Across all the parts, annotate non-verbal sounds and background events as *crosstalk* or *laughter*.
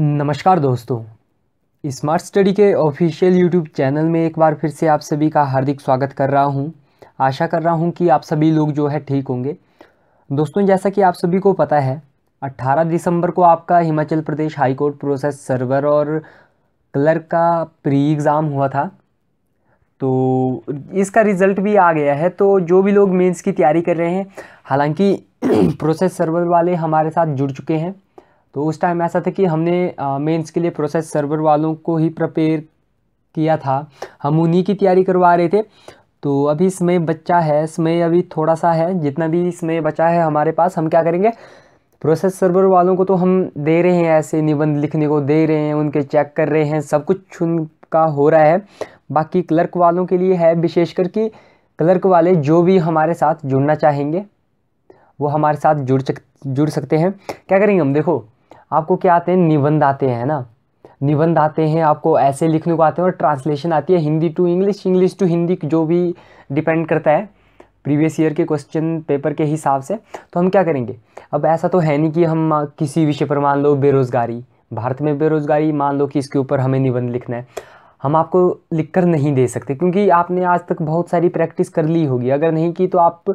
नमस्कार दोस्तों smart study के ऑफिशियल यूट्यूब चैनल में एक बार फिर से आप सभी का हार्दिक स्वागत कर रहा हूं आशा कर रहा हूं कि आप सभी लोग जो है ठीक होंगे दोस्तों जैसा कि आप सभी को पता है 18 दिसंबर को आपका Himachal Pradesh high court process server और क्लर्क का प्री एग्ज़ाम हुआ था तो इसका रिज़ल्ट भी आ गया है तो जो भी लोग मेंस की तैयारी कर रहे हैं हालांकि *clears throat* प्रोसेस सर्वर वाले हमारे साथ जुड़ चुके हैं तो उस टाइम ऐसा था कि हमने मेंस के लिए प्रोसेस सर्वर वालों को ही प्रपेयर किया था हम उन्हीं की तैयारी करवा रहे थे तो अभी इसमें बच्चा है इसमें अभी थोड़ा सा है जितना भी इसमें बचा है हमारे पास हम क्या करेंगे प्रोसेस सर्वर वालों को तो हम दे रहे हैं ऐसे निबंध लिखने को दे रहे हैं उनके चेक कर रहे हैं सब कुछ उनका हो रहा है बाकी क्लर्क वालों के लिए है विशेषकर कि क्लर्क वाले जो भी हमारे साथ जुड़ना चाहेंगे वो हमारे साथ जुड़ जुड़ सकते हैं क्या करेंगे हम देखो आपको क्या आते हैं निबंध आते हैं ना निबंध आते हैं आपको ऐसे लिखने को आते हैं और ट्रांसलेशन आती है Hindi to English English to Hindi जो भी डिपेंड करता है प्रीवियस ईयर के क्वेश्चन पेपर के हिसाब से तो हम क्या करेंगे अब ऐसा तो है नहीं कि हम किसी विषय पर मान लो बेरोज़गारी भारत में बेरोज़गारी मान लो कि इसके ऊपर हमें निबंध लिखना है हम आपको लिख कर नहीं दे सकते क्योंकि आपने आज तक बहुत सारी प्रैक्टिस कर ली होगी अगर नहीं की तो आप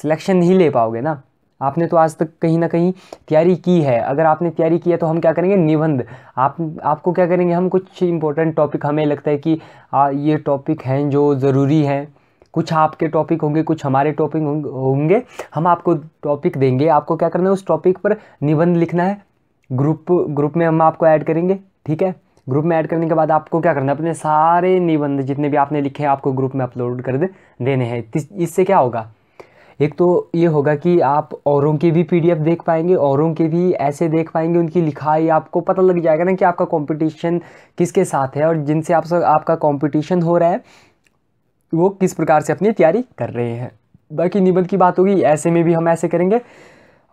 सिलेक्शन नहीं ले पाओगे ना आपने तो आज तक कहीं ना कहीं तैयारी की है अगर आपने तैयारी की है तो हम क्या करेंगे निबंध आप आपको क्या करेंगे हम कुछ इंपॉर्टेंट टॉपिक हमें लगता है कि आ, ये टॉपिक हैं जो ज़रूरी हैं कुछ आपके टॉपिक होंगे कुछ हमारे टॉपिक होंगे हम आपको टॉपिक देंगे आपको क्या करना है उस टॉपिक पर निबंध लिखना है ग्रुप ग्रुप में हम आपको ऐड करेंगे ठीक है ग्रुप में ऐड करने के बाद आपको क्या करना है अपने सारे निबंध जितने भी आपने लिखे हैं आपको ग्रुप में अपलोड कर दे देने हैं इससे क्या होगा एक तो ये होगा कि आप औरों के भी पीडीएफ देख पाएंगे औरों के भी ऐसे देख पाएंगे उनकी लिखाई आपको पता लग जाएगा ना कि आपका कंपटीशन किसके साथ है और जिनसे आप सब आपका कंपटीशन हो रहा है वो किस प्रकार से अपनी तैयारी कर रहे हैं बाकी निबंध की बात होगी ऐसे में भी हम ऐसे करेंगे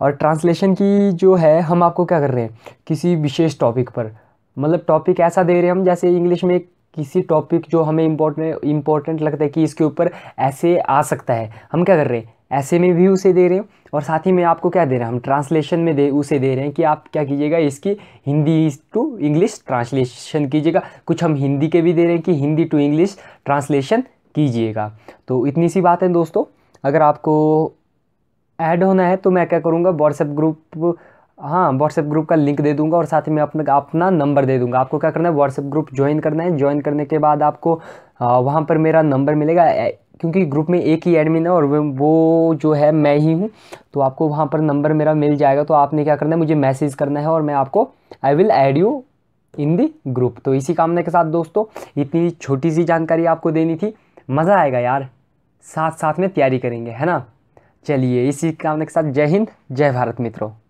और ट्रांसलेशन की जो है हम आपको क्या कर रहे हैं किसी विशेष टॉपिक पर मतलब टॉपिक ऐसा दे रहे हैं हम जैसे इंग्लिश में किसी टॉपिक जो हमें इम्पोर्टेंट इम्पोर्टेंट लगता है कि इसके ऊपर ऐसे आ सकता है हम क्या कर रहे हैं ऐसे में भी उसे दे रहे हो और साथ ही में आपको क्या दे रहे हैं हम ट्रांसलेशन में दे उसे दे रहे हैं कि आप क्या कीजिएगा इसकी हिंदी टू इंग्लिश ट्रांसलेशन कीजिएगा कुछ हम हिंदी के भी दे रहे हैं कि हिंदी टू इंग्लिश ट्रांसलेशन कीजिएगा तो इतनी सी बात है दोस्तों अगर आपको ऐड होना है तो मैं क्या करूँगा व्हाट्सएप ग्रुप हाँ व्हाट्सएप ग्रुप का लिंक दे दूंगा और साथ ही मैं अपना अपना नंबर दे दूंगा आपको क्या करना है व्हाट्सएप ग्रुप ज्वाइन करना है ज्वाइन करने के बाद आपको हाँ, वहाँ पर मेरा नंबर मिलेगा क्योंकि ग्रुप में एक ही एडमिन है और वो जो है मैं ही हूँ तो आपको वहाँ पर नंबर मेरा मिल जाएगा तो आपने क्या करना है मुझे मैसेज करना है और मैं आपको I will add you in the group तो इसी कामना के साथ दोस्तों इतनी छोटी सी जानकारी आपको देनी थी मज़ा आएगा यार साथ साथ में तैयारी करेंगे है ना चलिए इसी कामना के साथ जय हिंद जय भारत मित्रों